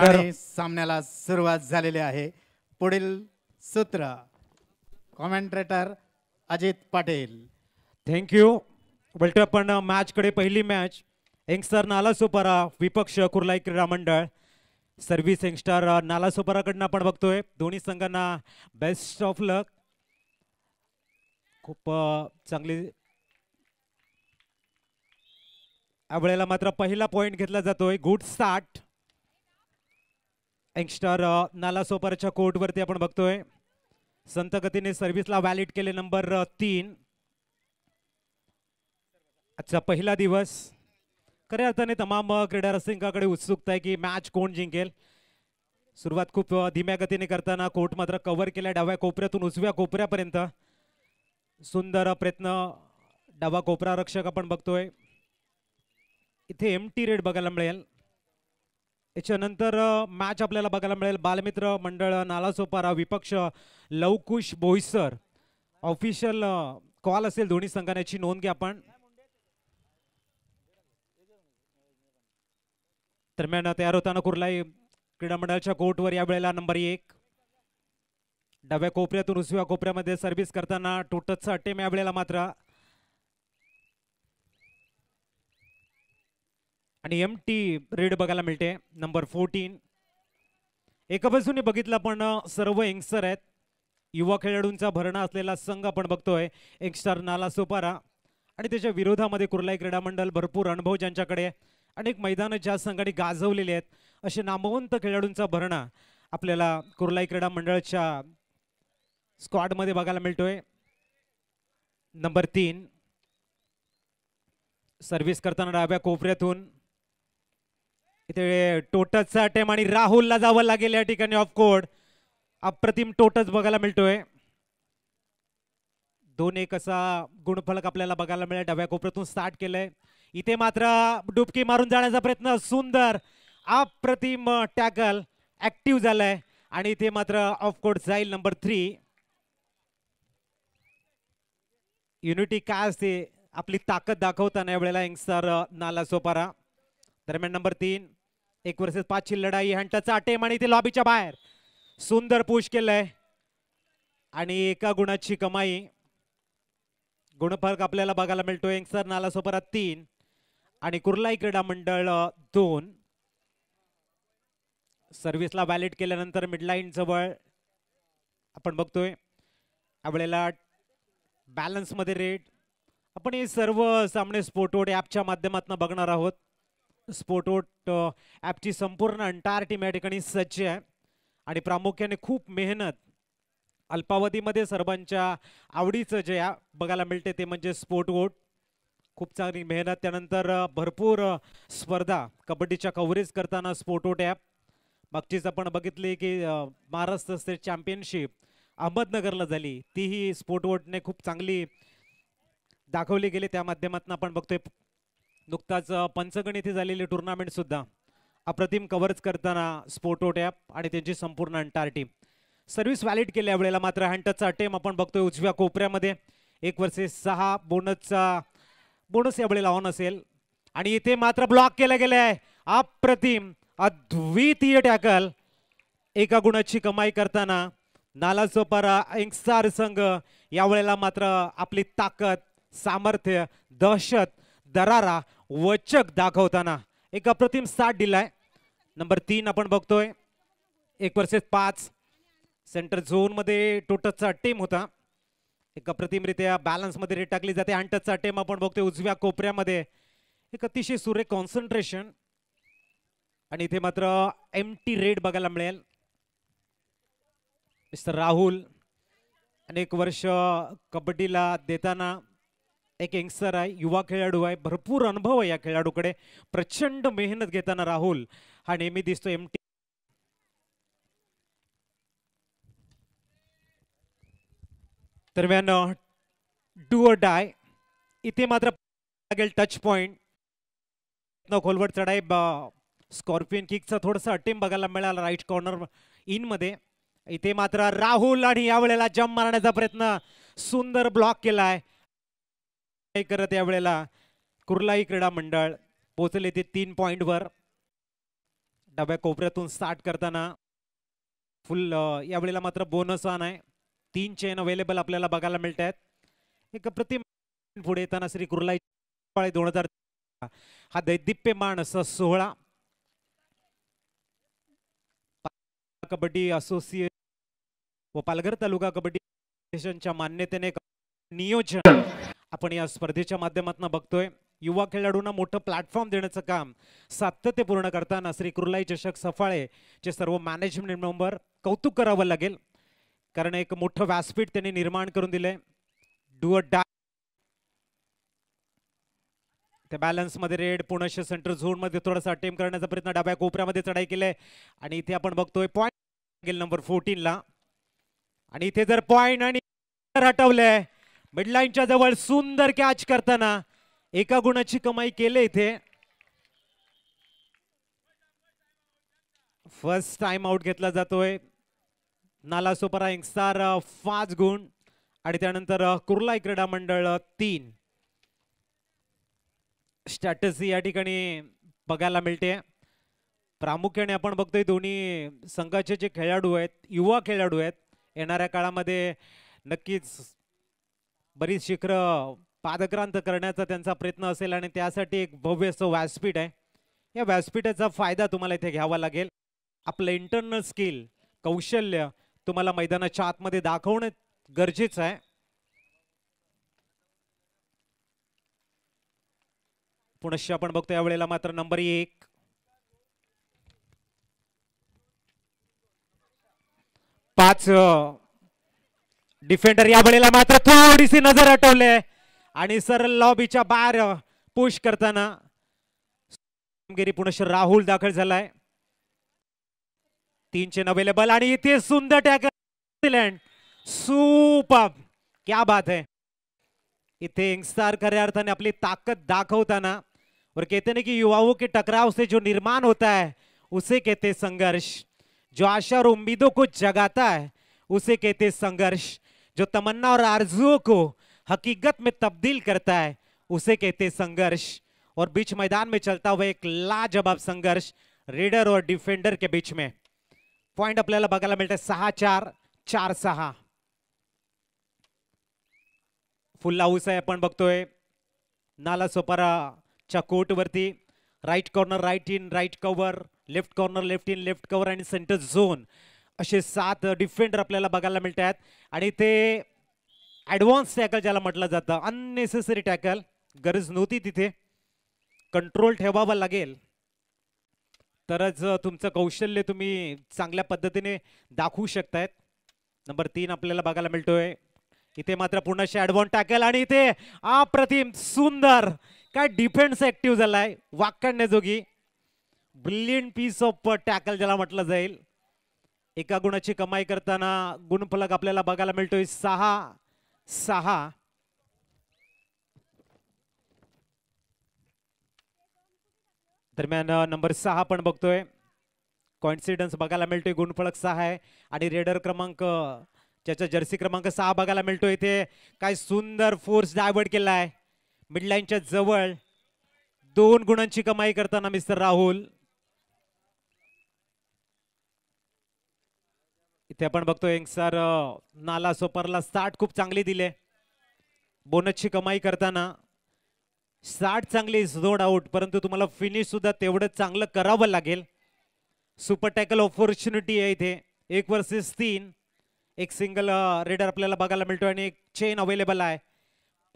आणि सामन्याला सुरुवात झालेली आहे पुढील सूत्र कॉमेंट्रेटर अजित पाटील थँक्यू बोलतोय पण मॅचकडे पहिली मॅच यंगस्टर नालासोपारा विपक्ष कुर्लाई क्रीडा मंडळ सर्व्हिस नालासोपारा नालासोपाराकडनं आपण बघतोय दोन्ही संघांना बेस्ट ऑफ लक खूप चांगली या वेळेला मात्र पहिला पॉईंट घेतला जातोय गुड स्टार्ट यंगस्टर नालासोपरच्या कोर्टवरती आपण बघतोय संत गतीने सर्व्हिसला व्हॅलिड केले नंबर तीन आजचा पहिला दिवस खऱ्या अर्थाने तमाम क्रीडा रसिकांकडे उत्सुकता आहे की मॅच कोण जिंकेल सुरुवात खूप धीम्या गतीने करताना कोर्ट मात्र कव्हर केल्या डाव्या कोपऱ्यातून उजव्या कोपऱ्यापर्यंत सुंदर प्रयत्न डावा कोपरा रक्षक आपण बघतोय इथे एम टी रेड बघायला मिळेल याच्यानंतर मॅच आपल्याला बघायला मिळेल बालमित्र मंडळ नालासोपारा विपक्ष लवकुश बोईसर ऑफिशियल कॉल असेल दोन्ही संघाने नोंद घ्या आपण दरम्यान तयार होताना कुर्लाई क्रीडा मंडळाच्या कोर्टवर या वेळेला नंबर एक डाव्या कोपऱ्यातून उजव्या कोपऱ्यामध्ये सर्व्हिस करताना टोटचा अटेम या वेळेला मात्र आणि एम टी रेड बघायला मिळते नंबर फोर्टीन एका बाजूने बघितलं पण सर्व यंगस्टर आहेत युवा खेळाडूंचा भरणा असलेला संघ आपण बघतोय यंगस्टर नाला सोपारा आणि त्याच्या विरोधामध्ये कुर्लाई क्रीडा मंडळ भरपूर अनुभव ज्यांच्याकडे अनेक मैदानं ज्या संघाने गाजवलेले आहेत असे नामवंत खेळाडूंचा भरणा आपल्याला कुर्लाई क्रीडा मंडळाच्या स्क्वॉडमध्ये बघायला मिळतोय नंबर तीन सर्व्हिस करताना डाव्या कोपऱ्यातून इथे चा अटेम आणि राहुलला जावं लागेल या ठिकाणी ऑफ कोर्ट अप्रतिम टोटस बघायला मिळतोय दोन एक असा गुणफलक आपल्याला बघायला मिळेल डब्या कोपऱ्यातून स्टार्ट केलंय इथे मात्र डुबकी मारून जाण्याचा प्रयत्न सुंदर अप्रतिम टॅकल ऍक्टिव्ह झालाय आणि इथे मात्र ऑफ जाईल नंबर थ्री युनिटी काय असते आपली ताकद दाखवताना यावेळेला यंगस्टर नाला सोपारा दरम्यान नंबर तीन एक वर्सेस पाचची लढाई हंटचा अटेम आणि ते लॉबीच्या बाहेर सुंदर पुश केलंय आणि एका गुणाची कमाई गुणफलक आपल्याला बघायला मिळतो एंगसर नालासोपरा तीन आणि कुर्लाई क्रीडा मंडळ दोन सर्व्हिसला व्हॅलिड केल्यानंतर मिडलाईन जवळ आपण बघतोय बॅलन्स मध्ये रेट आपण हे सर्व सामने स्पोर्टवोड ॲपच्या माध्यमातून बघणार आहोत स्पोटोट ॲपची संपूर्ण अंटार्टी टीम ठिकाणी सज्ज आहे आणि प्रामुख्याने खूप मेहनत अल्पावधीमध्ये सर्वांच्या आवडीचं जे बघायला मिळते ते म्हणजे स्पोर्ट वोट खूप चांगली मेहनत त्यानंतर भरपूर स्पर्धा कबड्डीच्या कव्हरेज करताना स्पोर्ट ॲप मागचीच आपण बघितली की महाराष्ट्र स्टेट चॅम्पियनशिप अहमदनगरला झाली तीही स्पोर्ट वोटने खूप चांगली दाखवली गेली त्या माध्यमातून आपण बघतोय नुकताच पंचगण इथे झालेली टुर्नामेंट सुद्धा अप्रतिम कव्हरच करताना स्पोटो टॅप आणि त्यांची संपूर्ण अंटार टीम सर्व्हिस व्हॅलिड केल्या वेळेला मात्र हँटचा टेम आपण बघतोय उजव्या कोपऱ्यामध्ये एक वर्षे सहा बोनसचा बोनस यावेळेला ऑन असेल आणि इथे मात्र ब्लॉक केला गेले आहे अप्रतिम अद्वितीय टॅकल एका गुणाची कमाई करताना नाला चोपारा एंगसार संघ यावेळेला मात्र आपली ताकद सामर्थ्य दहशत दरारा वचक दाखवताना एक अप्रतिम साथ दिलाय नंबर तीन आपण बघतोय एक वर्ष पाच सेंटर झोन मध्ये टोटसचा टीम होता एक अप्रतिमरित्या बॅलन्समध्ये रेट टाकली जाते अँटचचा टेम आपण बघतोय उजव्या कोपऱ्यामध्ये एक अतिशय सुरेख कॉन्सन्ट्रेशन आणि इथे मात्र एम टी रेड बघायला मिळेल मिस्टर राहुल अनेक वर्ष कबड्डीला देताना एक यंगस्टर आहे युवा खेळाडू आहे भरपूर अनुभव आहे या खेळाडूकडे प्रचंड मेहनत घेताना राहुल हा नेहमी दिसतो एम टी दरम्यान डू अ डाय इथे मात्र लागेल टच पॉइंट खोलवर चढाई स्कॉर्पियन किकचा थोडासा अटेम बघायला मिळाला राईट कॉर्नर इन मध्ये इथे मात्र राहुल आणि यावेळेला जम्प मारण्याचा प्रयत्न सुंदर ब्लॉक केला आहे करत यावेळेला कुर्लाई क्रीडा मंडळ पोचले ते तीन पॉईंटवर डब्या कोपऱ्यातून स्टार्ट करताना फुल यावेळेला मात्र बोनस ऑन आहे तीन चेन अवेलेबल आपल्याला बघायला मिळत आहेत एक प्रतिम पुढे येताना श्री कुर्लाई दोन हजार हा दैदिप्यमान असा सोहळा कबड्डी असोसिएशन व पालघर तालुका कबड्डी असोसिएशनच्या मान्यतेने नियोजन आपण या स्पर्धेच्या माध्यमातून बघतोय युवा खेळाडूंना मोठं प्लॅटफॉर्म देण्याचं काम सातत्य पूर्ण करताना श्री कुर्लाई चषक सफाळे चे सर्व मॅनेजमेंट मेंबर कौतुक करावं लागेल कारण एक मोठं व्यासपीठ त्यांनी निर्माण करून दिलंय डू अ डा त्या बॅलन्समध्ये रेड पुणेशे सेंटर झोनमध्ये थोडासा अटेम करण्याचा प्रयत्न डाब्या कोपऱ्यामध्ये चढाई केलाय आणि इथे आपण बघतोय पॉईंट नंबर फोर्टीनला आणि इथे जर पॉईंट आणि हटवलंय मिडलाईनच्या जवळ सुंदर कॅच करताना एका गुणाची कमाई केली इथे फर्स्ट टाइम आउट घेतला जातोय नाला सुपरा इंगस्टार पाच गुण आणि त्यानंतर कुर्ला क्रीडा मंडळ तीन स्ट्रॅटजी या ठिकाणी बघायला मिळते प्रामुख्याने आपण बघतोय दोन्ही संघाचे जे खेळाडू आहेत युवा खेळाडू आहेत येणाऱ्या काळामध्ये नक्कीच बरीच शिखर पादक्रांत करण्याचा त्यांचा प्रयत्न असेल आणि त्यासाठी एक भव्य असं व्यासपीठ आहे या व्यासपीठाचा फायदा तुम्हाला इथे घ्यावा लागेल आपलं इंटरनल स्किल कौशल्य तुम्हाला मैदानाच्या आतमध्ये दाखवणं गरजेचं आहे पुनश्च आपण बघतो यावेळेला मात्र नंबर एक पाच डिफेंडर या बळीला मात्र थोडीशी नजर हटवले आणि सर लॉबीच्या बाहेर पुश करताना कामगिरी पुनश्च राहुल दाखल झालाय तीनशे अवेलेबल आणि इथे सुंदर टॅकल सुपर क्या बात है इथे इंगस्टार खऱ्या अर्थाने आपली ताकद दाखवताना और कहते ना कि युवाओं के टकराव से जो निर्माण होता है उसे कहते संघर्ष जो आशा और उम्मीदों को जगाता है उसे कहते संघर्ष जो तमन्ना और आरजुओं को हकीकत में तब्दील करता है उसे कहते संघर्ष और बीच मैदान में चलता हुआ एक लाजवाब संघर्ष रेडर और डिफेंडर के बीच में पॉइंट आपल्याला बघायला मिळते सहा चार चार सहा फुल हाऊस आहे आपण बघतोय नाला सोपाराच्या कोर्टवरती right corner right in right cover left corner left in left cover and centre zone असे सात डिफेंडर आपल्याला बघायला मिळत आहेत आणि ते ऍडव्हान्स टॅकल ज्याला म्हटलं जातं अननेसेसरी टॅकल गरज नव्हती तिथे कंट्रोल ठेवावा लागेल तरच तुमचं कौशल्य तुम्ही चांगल्या पद्धतीने दाखवू शकतायत नंबर तीन आपल्याला बघायला मिळतोय इथे मात्र असे ऍडव्हान्स टॅकल आणि इथे अप्रतिम सुंदर काय डिफेन्स ऍक्टिव्ह झालाय वाकडण्याजोगी ब्रिलियंट पीस ऑफ टॅकल ज्याला म्हटलं जाईल एका गुणाची कमाई करताना गुणफलक आपल्याला बघायला मिळतोय सहा सहा दरम्यान नंबर सहा पण बघतोय कॉन्सिडन्स बघायला मिळतोय गुणफलक सहा आहे आणि रेडर क्रमांक ज्याचा जर्सी क्रमांक सहा बघायला मिळतोय ते काय सुंदर फोर्स डायवर्ट केला आहे मिडलाईनच्या जवळ दोन गुणांची कमाई करताना मिस्टर राहुल ते आपण बघतो सर नाला सोपरला साठ खूप चांगली दिले बोनसची कमाई करताना साठ चांगली झोड आउट परंतु तुम्हाला फिनिश सुद्धा तेवढं चांगलं करावं लागेल सुपर टॅकल ऑपॉर्च्युनिटी आहे इथे एक वर्सेस तीन एक सिंगल रेडर आपल्याला बघायला मिळतो आणि एक चेन अवेलेबल आहे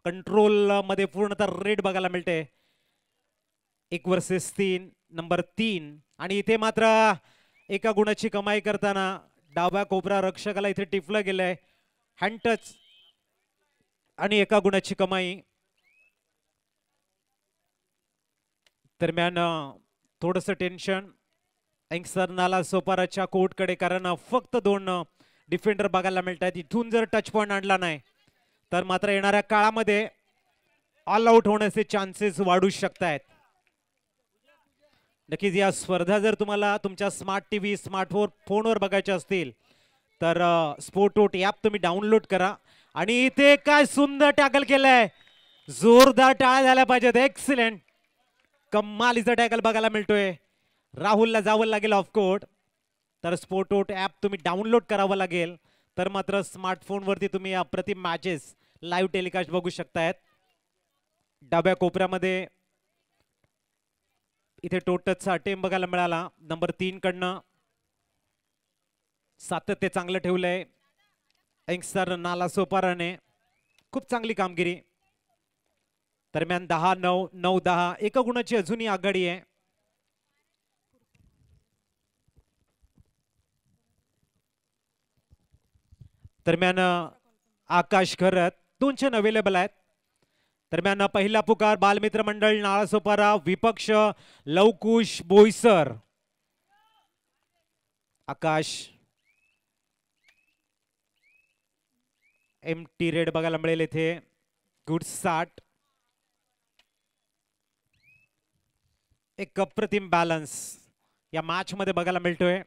कंट्रोलमध्ये पूर्णतः रेड बघायला मिळते एक वर्सेस तीन नंबर तीन आणि इथे मात्र एका गुणाची कमाई करताना डाव्या कोपरा रक्षकाला इथे टिपलं गेलंय हँडटच आणि एका गुणाची कमाई दरम्यान थोडस टेन्शन अँक्सर नाला सोपाराच्या कोर्टकडे कारण फक्त दोन डिफेंडर बघायला मिळतात इथून जर टच पॉइंट आणला नाही तर मात्र येणाऱ्या काळामध्ये ऑल आऊट होण्याचे चान्सेस वाढू शकत नक्कीच या स्पर्धा जर तुम्हाला तुमच्या स्मार्ट टी व्ही स्मार्टफोन फोनवर बघायच्या असतील तर स्पोर्टोट ॲप तुम्ही डाउनलोड करा आणि इथे काय सुंदर टॅकल केलंय जोरदार टाळ्या झाल्या पाहिजेत एक्सिलेंट कम्मालीचा टॅकल बघायला मिळतोय राहुलला जावं लागेल ऑफकोर्ट तर स्पोर्टोट ॲप तुम्ही डाउनलोड करावं लागेल तर मात्र स्मार्टफोनवरती तुम्ही अप्रतिम मॅचेस लाईव्ह टेलिकास्ट बघू शकतायत डाब्या कोपऱ्यामध्ये इथे टोटचा टेम बघायला मिळाला नंबर तीन कडनं सातत्य चांगलं ठेवलंय सर नाला सोपाराने खूप चांगली कामगिरी दरम्यान दहा नऊ नऊ दहा एका गुणाची अजूनही आघाडी आहे दरम्यान आकाश घर, दोन छान अवेलेबल आहेत दरम्यान पहिला पुकार बालमित्र मंडळ नाळासोपारा विपक्ष Lavkush Boisar Akash M T raid बघायला मिळेल इथे गुड साठ एक अप्रतिम बॅलन्स या मॅच मध्ये बघायला मिळतोय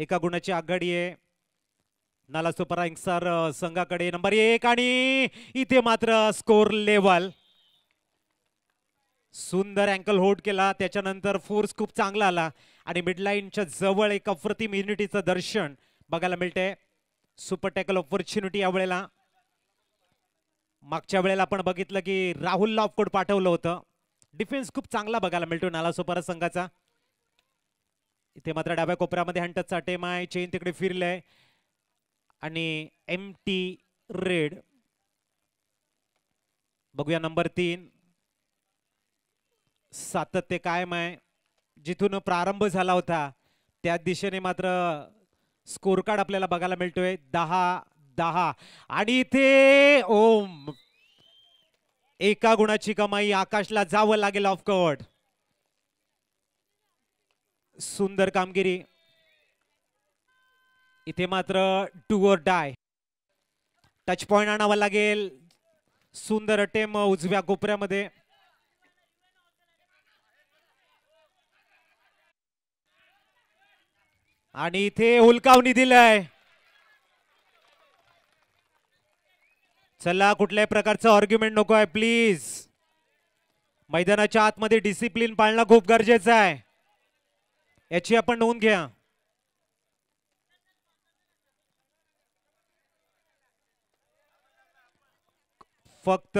एका गुणाची आघाडी आहे नाला सुपर अँक्सर संघाकडे नंबर एक आणि इथे मात्र स्कोर लेवल सुंदर अँकल होल्ड केला त्याच्यानंतर फोर्स खूप चांगला आला आणि मिडलाईनच्या जवळ एक अप्रतिम युनिटीचं दर्शन बघायला मिळते सुपर टॅकल ऑपॉर्च्युनिटी यावेळेला मागच्या वेळेला आपण बघितलं की राहुल लॉफकोड पाठवलं होतं डिफेन्स खूप चांगला बघायला मिळतो नाला सुपारा संघाचा इथे मात्र डाव्या कोपऱ्यामध्ये हंटचा टेम आहे चेन तिकडे फिरलंय आणि एम टी रेड बघूया नंबर तीन सातत्य कायम आहे जिथून प्रारंभ झाला होता त्या दिशेने मात्र स्कोर कार्ड आपल्याला बघायला मिळतोय दहा दहा आणि इथे ओम एका गुणाची कमाई आकाशला जावं लागेल ऑफकोर्ट सुंदर कामगिरी इथे मात्र do or die touch point आणावा लागेल सुंदर अटेम उजव्या कोपऱ्यामध्ये आणि इथे हुलकावणी दिलाय चला कुठल्याही प्रकारचं ऑर्ग्युमेंट नको आहे प्लीज मैदानाच्या आतमध्ये डिसिप्लिन पाळणं खूप गरजेचं आहे याची आपण नोंद घ्या फक्त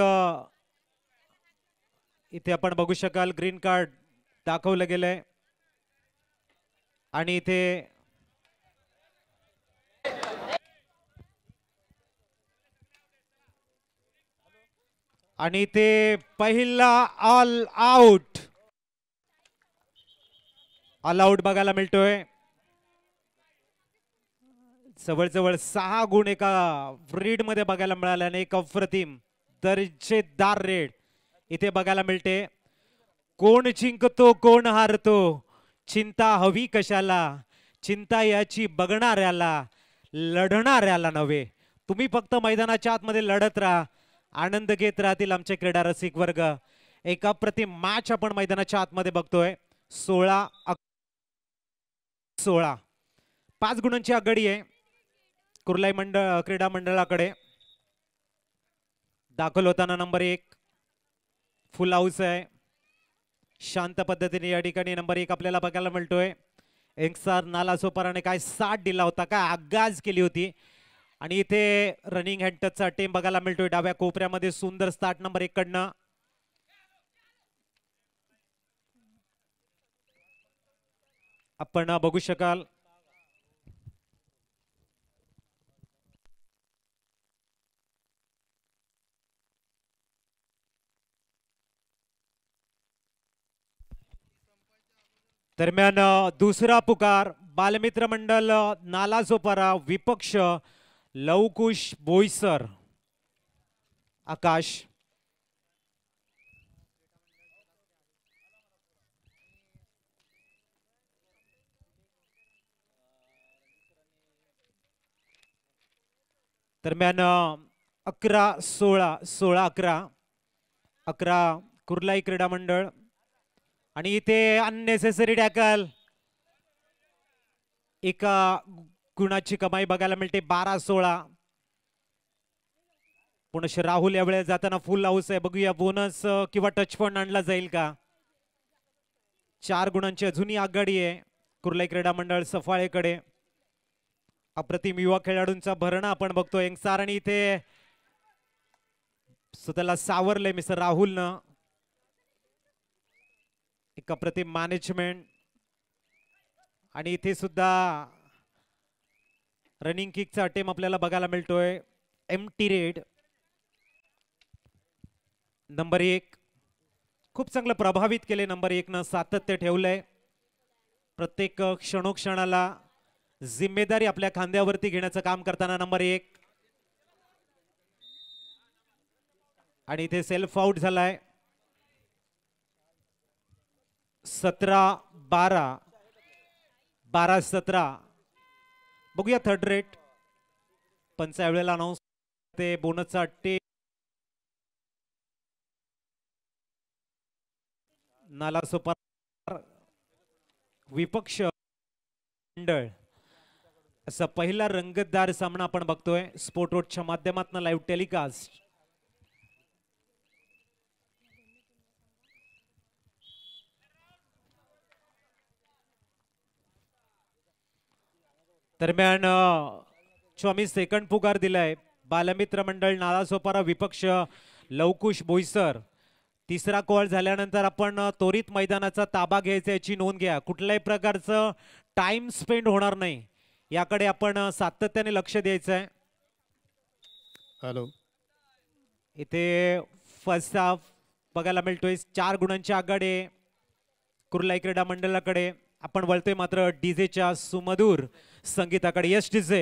इथे आपण बघू शकाल ग्रीन कार्ड दाखवलं गेलंय आणि इथे आणि इथे पहिला ऑल आउट ऑल आउट बघायला मिळतोय जवळजवळ सहा गुण एका मध्ये बघायला मिळाल्याने एक अप्रतिम दर्जेदार रेड इथे बघायला मिळते कोण जिंकतो कोण हारतो चिंता हवी कशाला चिंता याची बघणाऱ्याला लढणाऱ्याला नव्हे तुम्ही फक्त मैदानाच्या आतमध्ये लढत राहा आनंद घेत राहतील आमचे क्रीडा रसिक वर्ग एका प्रति मॅच आपण मैदानाच्या आतमध्ये बघतोय सोळा सोळा पाच गुणांची आघाडी आहे कुर्लाई मंडळ क्रीडा मंडळाकडे दाखल होताना नंबर एक फुल हाऊस आहे शांत पद्धतीने या ठिकाणी नंबर एक आपल्याला बघायला मिळतोय एंगसार सोपाराने काय साथ दिला होता काय आगाज केली होती आणि इथे रनिंग हँडटचा टीम बघायला मिळतोय डाव्या कोपऱ्यामध्ये सुंदर स्टार्ट नंबर एक कडनं आपण बघू शकाल दरम्यान दुसरा पुकार बालमित्र मंडल नालाजोपारा विपक्ष लवकुश बोईसर आकाश दरम्यान अकरा सोळा सोळा अकरा अकरा कुर्लाई क्रीडा मंडळ आणि इथे अननेसेसरी टॅकल एका गुणाची कमाई बघायला मिळते बारा सोळा पुणे राहुल यावेळेस जाताना फुल हाऊस आहे बघूया बोनस किंवा टच फन आणला जाईल का चार गुणांची अजूनही आघाडी आहे कुर्लाई क्रीडा मंडळ सफाळेकडे अप्रतिम युवा खेळाडूंचा भरणा आपण बघतो आणि इथे स्वतःला सावरलंय मिस्टर राहुलनं अप्रतिम मॅनेजमेंट आणि इथे सुद्धा रनिंग किकचा अटेम आपल्याला बघायला मिळतोय एम टी रेड नंबर एक खूप चांगलं प्रभावित केले नंबर एकनं सातत्य ठेवलंय प्रत्येक क्षणोक्षणाला जिम्मेदारी आपल्या खांद्यावरती घेण्याचं काम करताना नंबर एक आणि इथे सेल्फ आउट झालाय सतरा बारा बारा सतरा बघूया थर्ड रेट पंचाळी वेळेला अनाऊन्स ते बोनसचा टे नाला सोपार विपक्ष मंडळ असा पहिला रंगतदार सामना आपण बघतोय स्पोर्ट रोडच्या माध्यमातून लाईव्ह टेलिकास्ट दरम्यान स्वामी सेकंड पुकार दिलाय बालमित्र मंडळ नालासोपारा विपक्ष लवकुश बोईसर तिसरा कॉल झाल्यानंतर आपण त्वरित मैदानाचा ताबा घ्यायचा याची नोंद घ्या कुठल्याही प्रकारचं टाइम स्पेंड होणार नाही याकडे आपण सातत्याने लक्ष द्यायचं आहे हॅलो इथे फर्स्ट हाफ बघायला मिळतोय चार गुणांच्या आघाडी कुर्लाई क्रीडा मंडळाकडे आपण वळतोय मात्र डीजेच्या सुमधूर संगीताकडे यश टिजे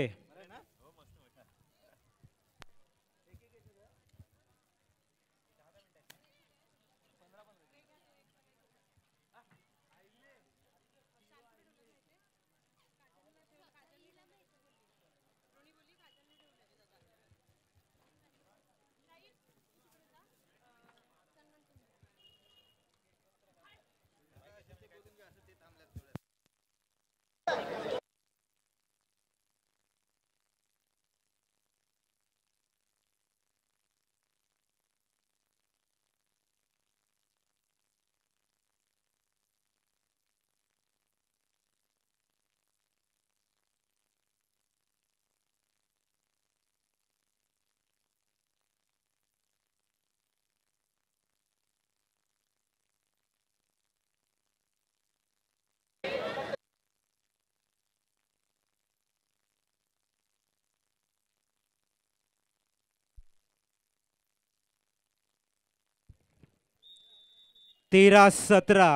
तेरा सतरा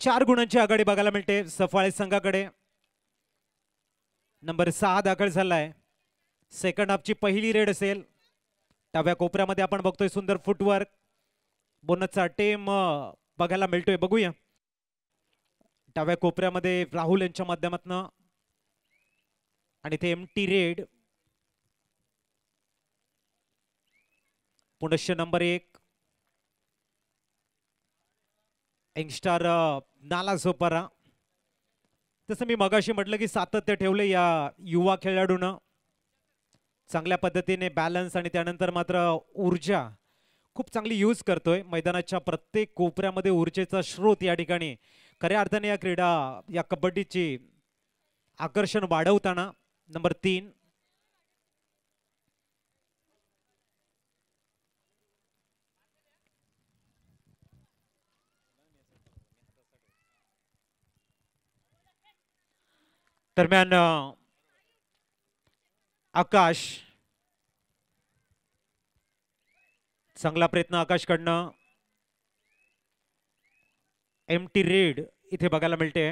चार गुणांची आघाडी बघायला मिळते सफाळे संघाकडे नंबर सहा दाखल झालाय सेकंड हाफची पहिली रेड असेल डाव्या कोपऱ्यामध्ये आपण बघतोय सुंदर फुटवर्क बोनसचा टेम बघायला मिळतोय बघूया डाव्या कोपऱ्यामध्ये राहुल यांच्या माध्यमातून आणि ते एम टी रेड पुनश्च नंबर एक यंगस्टार नाला सोपारा तसं मी मगाशी म्हटलं की सातत्य ठेवले या युवा खेळाडूनं चांगल्या पद्धतीने बॅलन्स आणि त्यानंतर मात्र ऊर्जा खूप चांगली यूज करतोय मैदानाच्या प्रत्येक कोपऱ्यामध्ये ऊर्जेचा स्रोत या ठिकाणी खऱ्या अर्थाने या क्रीडा या कबड्डीची आकर्षण वाढवताना नंबर तीन दरम्यान आकाश चांगला प्रयत्न आकाशकडनं एम टी रेड इथे बघायला मिळते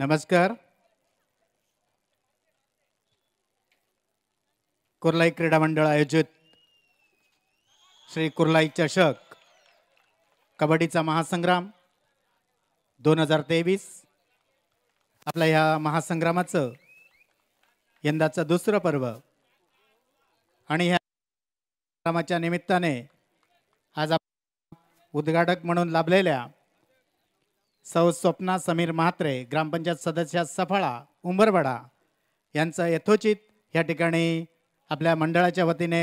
नमस्कार कुर्लाई क्रीडा मंडळ आयोजित श्री कुर्लाई चषक कबड्डीचा महासंग्राम दोन हजार तेवीस आपल्या ह्या महासंग्रामाचं यंदाचं दुसरं पर्व आणि ह्या निमित्ताने आज आपण उद्घाटक म्हणून लाभलेल्या सौ स्वप्ना समीर म्हात्रे ग्रामपंचायत सदस्या सफळा उंबरवाडा यांचं यथोचित या ठिकाणी आपल्या मंडळाच्या वतीने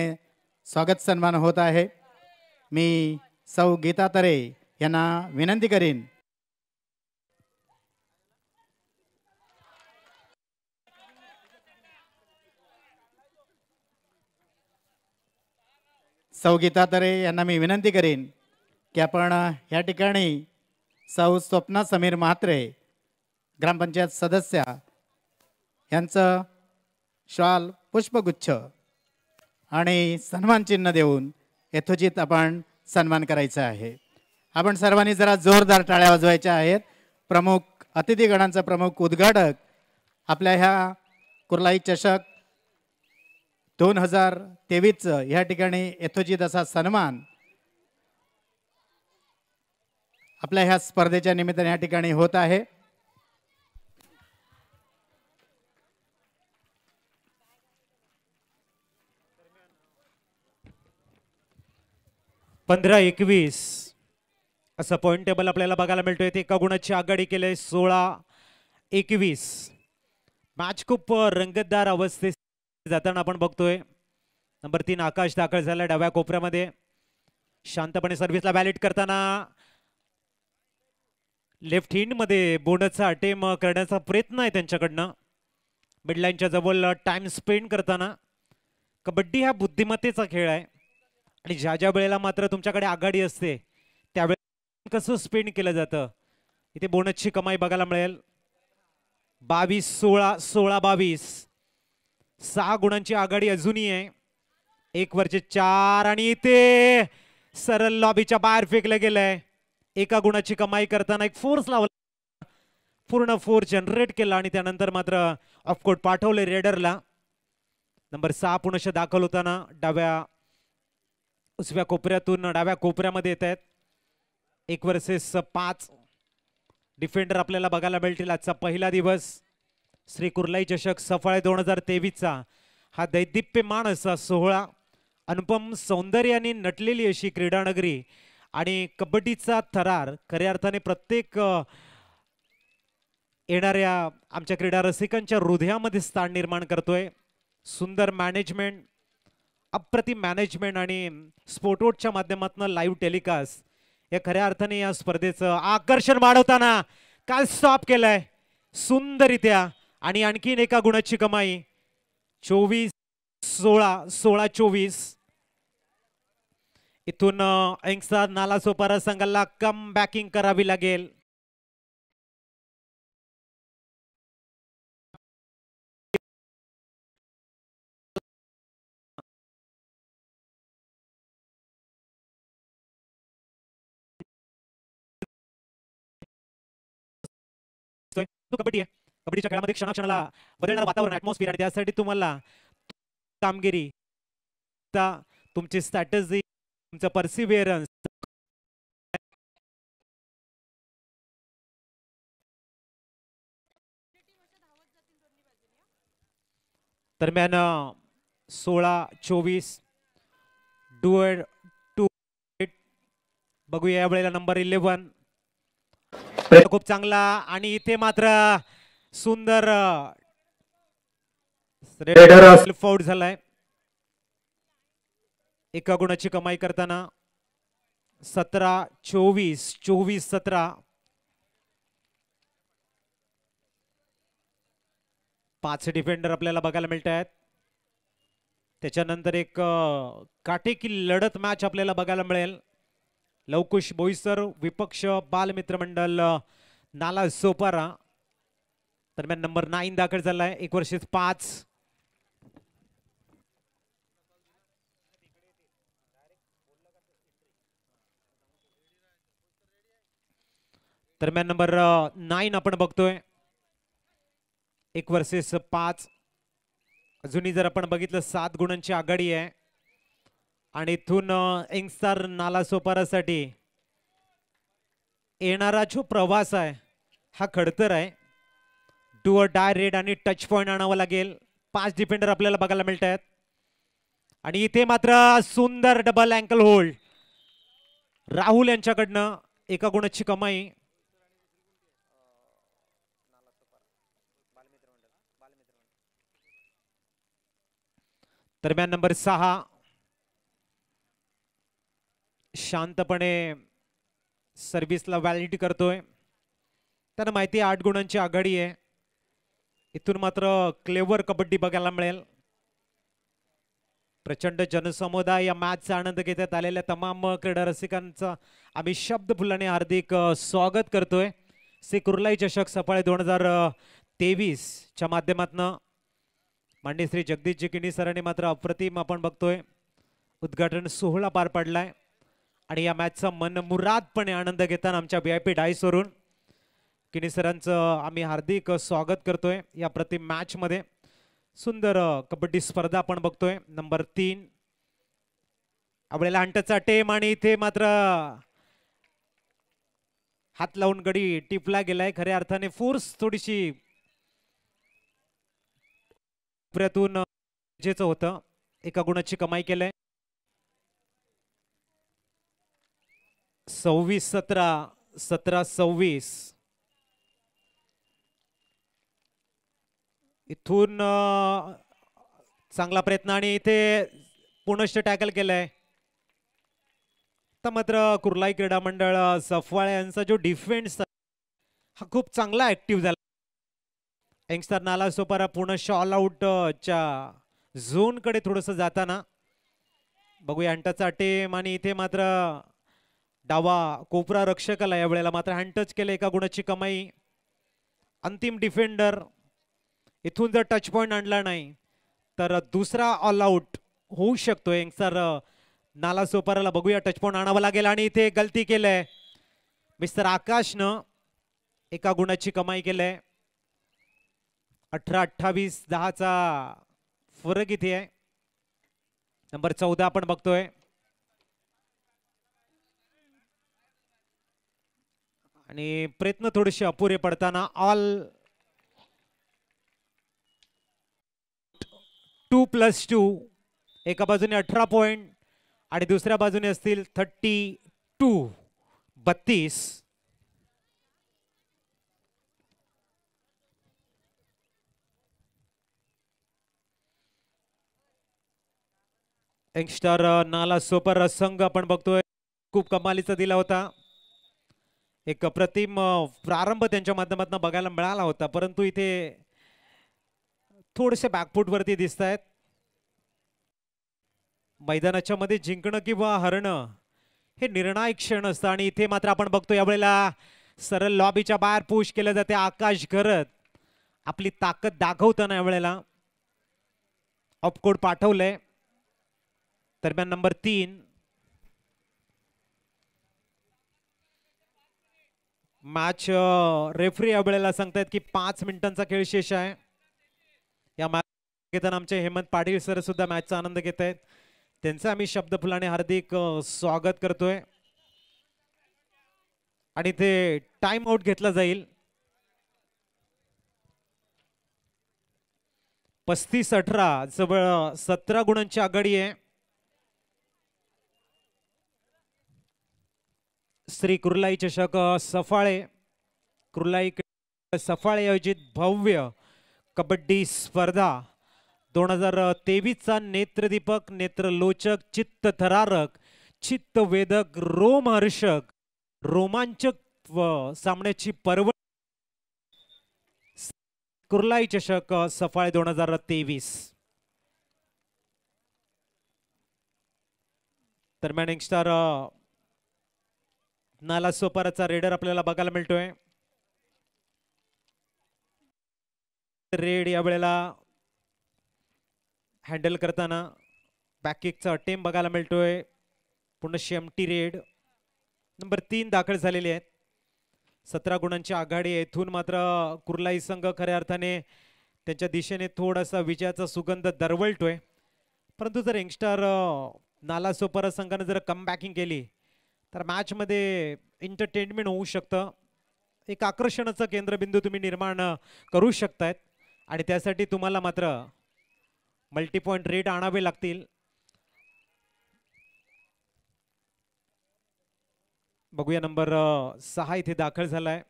स्वागत सन्मान होत आहे मी सौ गीता तरे यांना विनंती करीन सौ गीता तरे यांना मी विनंती करीन की आपण या ठिकाणी साऊ स्वप्ना समीर म्हात्रे ग्रामपंचायत सदस्या यांचं शाल पुष्पगुच्छ आणि सन्मानचिन्ह देऊन यथोचित आपण सन्मान करायचा आहे आपण सर्वांनी जरा जोरदार टाळ्या वाजवायच्या आहेत प्रमुख अतिथीगणांचा प्रमुख उद्घाटक आपल्या ह्या कुर्लाई चषक दोन हजार तेवीसचं ह्या ठिकाणी यथोचित असा सन्मान आपल्या ह्या स्पर्धेच्या निमित्ताने या ठिकाणी होत आहे पंधरा एकवीस असं पॉइंट टेबल आपल्याला बघायला मिळतोय ते एका गुणाची आघाडी केलंय सोळा एकवीस मॅच खूप रंगतदार अवस्थेत जाताना आपण बघतोय नंबर तीन आकाश दाखल झाला डाव्या कोपऱ्यामध्ये शांतपणे सर्व्हिसला बॅलेट करताना लेफ्ट हिंडमध्ये बोनसचा अटेम करण्याचा प्रयत्न आहे त्यांच्याकडनं मिडलाईनच्या जवळ टाइम स्पेंड करताना कबड्डी हा बुद्धिमत्तेचा खेळ आहे आणि ज्या ज्या वेळेला मात्र तुमच्याकडे आघाडी असते त्यावेळेला कसं स्पेंड केलं जातं इथे बोनसची कमाई बघायला मिळेल बावीस सोळा सोळा बावीस सहा गुणांची आघाडी अजूनही आहे एक वरचे चार आणि इथे सरल लॉबीच्या बाहेर फेकलं गेलंय एका गुणाची कमाई करताना एक फोर्स लावला पूर्ण फोर्स जनरेट केला आणि त्यानंतर मात्र ऑफकोर्ट पाठवले रेडरला नंबर सहा पुणश दाखल होताना डाव्या उजव्या कोपऱ्यातून डाव्या कोपऱ्यामध्ये येत आहेत एक वर्सेस पाच डिफेंडर आपल्याला बघायला मिळतील आजचा पहिला दिवस श्री कुर्लाई चषक सफाळे दोन हजार तेवीसचा हा दैदिप्यमान असा सोहळा अनुपम सौंदर्याने नटलेली अशी क्रीडानगरी आणि कबड्डीचा थरार खऱ्या अर्थाने प्रत्येक येणाऱ्या आमच्या क्रीडा रसिकांच्या हृदयामध्ये स्थान निर्माण करतोय सुंदर मॅनेजमेंट अप्रतिम मॅनेजमेंट आणि स्पोटोटच्या माध्यमातून लाईव्ह टेलिकास्ट या खऱ्या अर्थाने या स्पर्धेचं आकर्षण वाढवताना काल स्टॉप केलंय सुंदरित्या आणि आणखीन एका गुणाची कमाई चोवीस सोळा सोळा चोवीस इथून अहिंसा सोपारा संघाला कम बॅकिंग करावी लागेल कबड्डी आहे कबड्डीच्या खेळामध्ये क्षणाक्षणाला बदलणारं वातावरण ॲटमॉस्फिअर आणि त्यासाठी तुम्हाला कामगिरी तुमची स्ट्रॅटेजी तुमचं पर्सिव्हिअरन्स दरम्यान सोळा चोवीस डुएड टू बघूया या वेळेला नंबर इलेव्हन खूप चांगला आणि इथे मात्र सुंदर फाउट झालाय एका गुणाची कमाई करताना सतरा चोवीस चोवीस सतरा पाच डिफेंडर आपल्याला बघायला मिळत आहेत त्याच्यानंतर एक काटेकी लढत मॅच आपल्याला बघायला मिळेल लवकुश बोईसर विपक्ष बालमित्र बालमित्रमंडल नाला सोपारा दरम्यान नंबर नाईन दाखल झालाय एक वर्षी पाच दरम्यान नंबर नाईन आपण बघतोय एक वर्सेस पाच अजूनही जर आपण बघितलं सात गुणांची आघाडी आहे आणि इथून एंगस्टार नाला सोपारासाठी येणारा जो प्रवास आहे हा खडतर आहे टू अ डाय रेड आणि टच पॉईंट आणावं लागेल पाच डिफेंडर आपल्याला बघायला मिळत आहेत आणि इथे मात्र सुंदर डबल अँकल होल्ड राहुल यांच्याकडनं एका गुणाची कमाई दरम्यान नंबर सहा शांतपणे सर्व्हिसला व्हॅलिटी करतोय त्यांना माहिती आहे आठ गुणांची आघाडी आहे इथून मात्र क्लेवर कबड्डी बघायला मिळेल प्रचंड जनसमुदाय या मॅचचा आनंद घेण्यात आलेल्या तमाम क्रीडा रसिकांचं आम्ही शब्द फुलाने हार्दिक स्वागत करतोय श्री कुर्लाई चषक सफाळे दोन हजार तेवीसच्या माध्यमातून माननीय श्री जगदीशजी किणी सरांनी मात्र अप्रतिम आपण बघतोय उद्घाटन सोहळा पार पडलाय आणि या मॅचचा मनमुरादपणे आनंद घेताना आमच्या बी आय पी डाईसवरून किणी सरांचं आम्ही हार्दिक स्वागत करतोय या प्रति मॅचमध्ये सुंदर कबड्डी स्पर्धा आपण बघतोय नंबर तीन आपल्याला हंटचा टेम आणि इथे मात्र हात लावून गडी टिपला गेलाय खऱ्या अर्थाने फोर्स थोडीशी कोपऱ्यातून जेचं होतं एका गुणाची कमाई केलंय सव्वीस सतरा सतरा सव्वीस इथून चांगला प्रयत्न आणि इथे पुनश्च टॅकल केलंय तर मात्र कुर्लाई क्रीडा मंडळ सफवाळे यांचा जो डिफेन्स हा खूप चांगला ऍक्टिव्ह झाला यंगस्टर नाला सोपारा पूर्ण शॉल आऊटच्या झोनकडे थोडंसं जाताना बघूया हंटाचा टेम आणि इथे मात्र डावा कोपरा रक्षकाला यावेळेला मात्र हँटच केले एका गुणाची कमाई अंतिम डिफेंडर इथून जर टच पॉइंट आणला नाही तर दुसरा ऑल आऊट होऊ शकतो यंगस्टर नाला सोपाराला बघूया टच पॉइंट आणावा लागेल आणि इथे गलती केलंय मिस्टर आकाशनं एका गुणाची कमाई केलंय अठरा अठ्ठावीस दहाचा फरक इथे आहे नंबर चौदा आपण बघतोय आणि प्रयत्न थोडेसे अपुरे पडताना ऑल टू प्लस टू एका बाजूने अठरा पॉईंट आणि दुसऱ्या बाजूने असतील थर्टी टू बत्तीस यंगस्टर नाला सोपर संघ आपण बघतोय खूप कमालीचा दिला होता एक प्रतिम प्रारंभ त्यांच्या माध्यमातून बघायला मिळाला होता परंतु इथे थोडेसे बॅकफूटवरती दिसत आहेत मैदानाच्या मध्ये जिंकणं किंवा हरणं हे निर्णायक क्षण असतं आणि इथे मात्र आपण बघतो यावेळेला सरळ लॉबीच्या बाहेर पुश केलं जाते आकाश करत आपली ताकद दाखवताना यावेळेला ऑफकोड पाठवलंय दरम्यान नंबर तीन मॅच रेफरी या वेळेला सांगतायत की पाच मिनिटांचा खेळ शेष आहे या मॅच घेताना आमचे हेमंत पाटील सर सुद्धा मॅचचा आनंद घेत आहेत त्यांचं आम्ही शब्द शब्दफुलाने हार्दिक स्वागत करतोय आणि ते टाइम आउट घेतला जाईल पस्तीस अठरा जवळ सतरा गुणांची आघाडी आहे श्री कुर्लाई चषक सफाळे कुर्लाई सफाळे आयोजित भव्य कबड्डी स्पर्धा दोन हजार तेवीसचा नेत्रदीपक नेत्रलोचक चित्तथरारक चित्तवेधक रोमहर्षक रोमांचक सामन्याची पर्व कुर्लाई चषक सफाळे दोन हजार तेवीस दरम्यान स्टार नाला सोपाराचा रेडर आपल्याला बघायला मिळतोय रेड या वेळेला हँडल करताना बॅककिकचा अटेम बघायला मिळतोय पुन्हा शेमटी रेड नंबर तीन दाखल झालेले आहेत सतरा गुणांची आघाडी येथून मात्र कुर्लाई संघ खऱ्या अर्थाने त्यांच्या दिशेने थोडासा विजयाचा सुगंध दरवळतोय परंतु जर यंगस्टार नालासोपारा संघानं जर कम बॅकिंग केली तर मॅचमध्ये एंटरटेनमेंट होऊ शकतं एक आकर्षणाचं केंद्रबिंदू तुम्ही निर्माण करू शकतायत आणि त्यासाठी तुम्हाला मात्र मल्टी रेट आणावे लागतील बघूया नंबर सहा इथे दाखल झालाय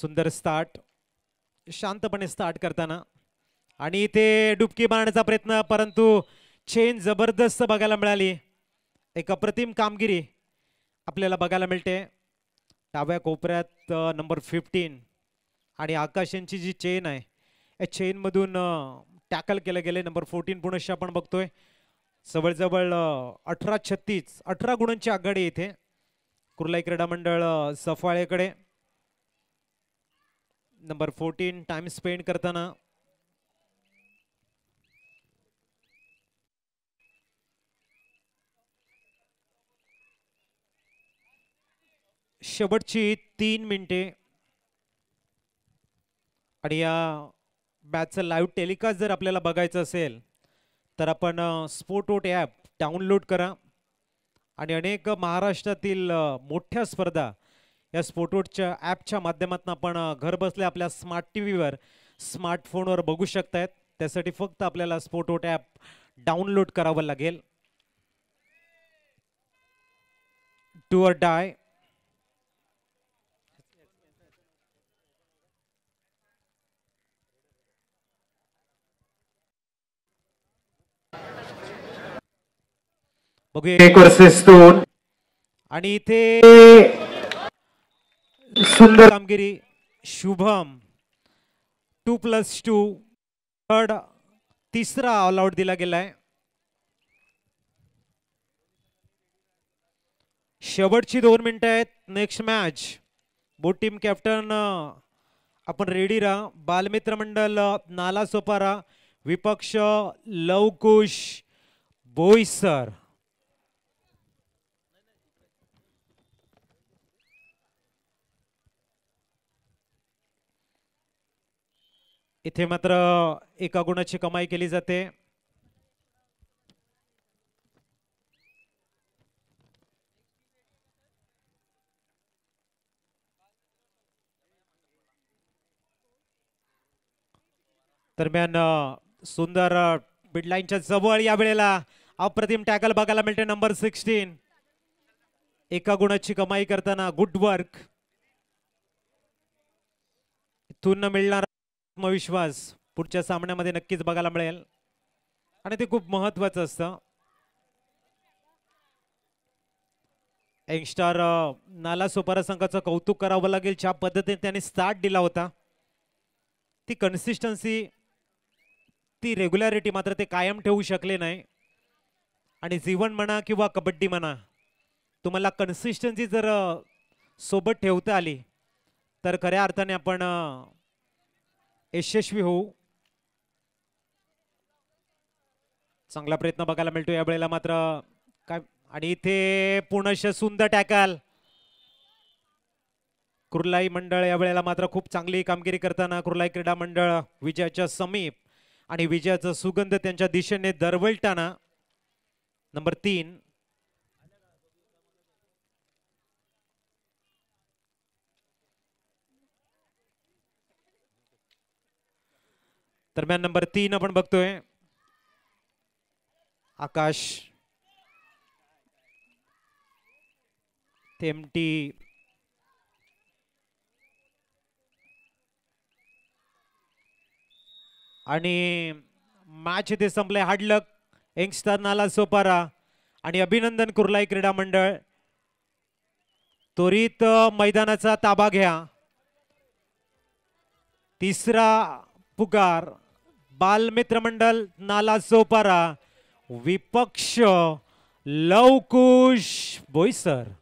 सुंदर स्टार्ट शांतपणे स्टार्ट करताना आणि इथे डुबकी मारण्याचा प्रयत्न परंतु चेन जबरदस्त बघायला मिळाली एक अप्रतिम कामगिरी आपल्याला बघायला मिळते डाव्या कोपऱ्यात नंबर फिफ्टीन आणि आकाश यांची जी चेन आहे या चेनमधून टॅकल केलं गेलं नंबर फोर्टीन पुणेशी आपण बघतोय जवळजवळ अठरा छत्तीस अठरा गुणांची आघाडी इथे कुर्लाई क्रीडा मंडळ सफाळेकडे नंबर फोर्टीन टाइम स्पेंड करताना शेवटची तीन मिनिटे आणि या मॅचचं लाईव्ह टेलिकास्ट जर आपल्याला बघायचं असेल तर आपण स्पोर्टोट ॲप डाउनलोड करा आणि अनेक महाराष्ट्रातील मोठ्या स्पर्धा या स्पोर्टोटच्या ॲपच्या माध्यमातून आपण घरबसल्या आपल्या स्मार्ट टी व्हीवर स्मार्टफोनवर बघू शकतायत त्यासाठी फक्त आपल्याला स्पोर्टोट ॲप डाउनलोड करावं लागेल टू अर डाय बघूया आणि इथे सुंदर कामगिरी Shubham two plus two third तिसरा आउट दिला गेलाय शेवटची दोन मिनिटं आहेत next match both team captain आपण रेडी राहा बालमित्र मंडल नाला सोपारा विपक्ष लवकुश बोईसर इथे मात्र एका गुणाची कमाई केली जाते दरम्यान सुंदर बिडलाईनच्या जवळ या वेळेला अप्रतिम टॅकल बघायला मिळते नंबर सिक्स्टीन एका गुणाची कमाई करताना गुड वर्क इथून मिळणार आत्मविश्वास पुढच्या सामन्यामध्ये नक्कीच बघायला मिळेल आणि ते खूप महत्वाचं असतं यंगस्टार नाला सोपारा संघाचं कौतुक करावं लागेल ज्या पद्धतीने त्याने स्टार्ट दिला होता ती कन्सिस्टन्सी ती रेग्युलॅरिटी मात्र ते कायम ठेवू शकले नाही आणि जीवन म्हणा किंवा कबड्डी म्हणा तुम्हाला कन्सिस्टन्सी जर सोबत ठेवता आली तर खऱ्या अर्थाने आपण यशस्वी होऊ चांगला प्रयत्न बघायला मिळतो या वेळेला मात्र काय आणि इथे पुणश सुंदर टॅकल कुर्लाई मंडळ या वेळेला मात्र खूप चांगली कामगिरी करताना कुर्लाई क्रीडा मंडळ विजयाच्या समीप आणि विजयाचा सुगंध त्यांच्या दिशेने दरवळताना नंबर तीन दरम्यान नंबर तीन आपण बघतोय आकाश थेमटी आणि मॅच इथे संपले हाडलक यंगस्टर नाला सोपारा आणि अभिनंदन कुर्लाई क्रीडा मंडळ त्वरित मैदानाचा ताबा घ्या तिसरा पुकार बालमित्र मंडल नाला सोपारा विपक्ष लवकुश बोईसर